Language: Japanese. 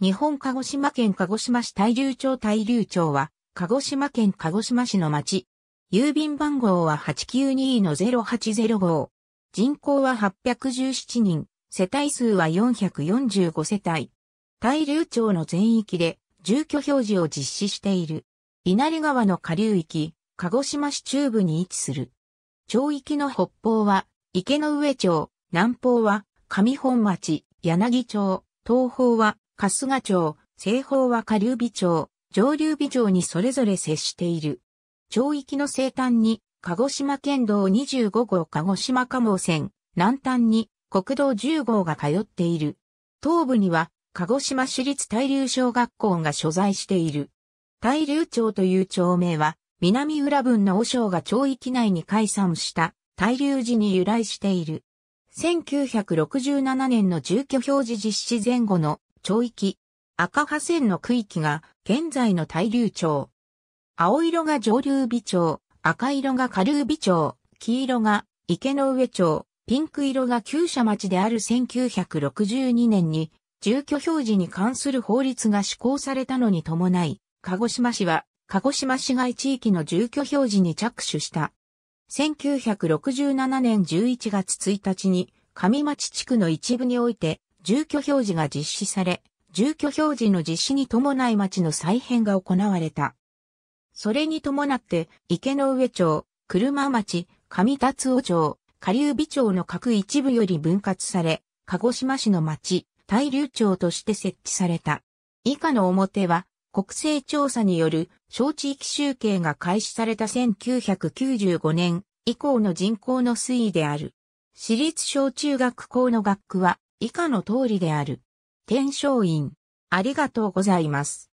日本鹿児島県鹿児島市大流町大流町は、鹿児島県鹿児島市の町。郵便番号は892-0805。人口は817人、世帯数は445世帯。大流町の全域で住居表示を実施している。稲荷川の下流域、鹿児島市中部に位置する。町域の北方は池上町、南方は上本町、柳町、東方は春日町、西方は下流美町、上流美町にそれぞれ接している。町域の西端に、鹿児島県道25号鹿児島加茂線、南端に国道10号が通っている。東部には、鹿児島市立大流小学校が所在している。大流町という町名は、南浦分の和尚が町域内に解散した大流寺に由来している。1967年の住居表示実施前後の町域、赤波線の区域が現在の大流町。青色が上流美町、赤色が下流美町、黄色が池の上町、ピンク色が旧社町である1962年に住居表示に関する法律が施行されたのに伴い、鹿児島市は鹿児島市街地域の住居表示に着手した。1967年11月1日に上町地区の一部において住居表示が実施され、住居表示の実施に伴い町の再編が行われた。それに伴って、池の上町、車町、上達尾町、下流美町の各一部より分割され、鹿児島市の町、大流町として設置された。以下の表は、国勢調査による小地域集計が開始された1995年以降の人口の推移である。私立小中学校の学区は、以下の通りである。天正院。ありがとうございます。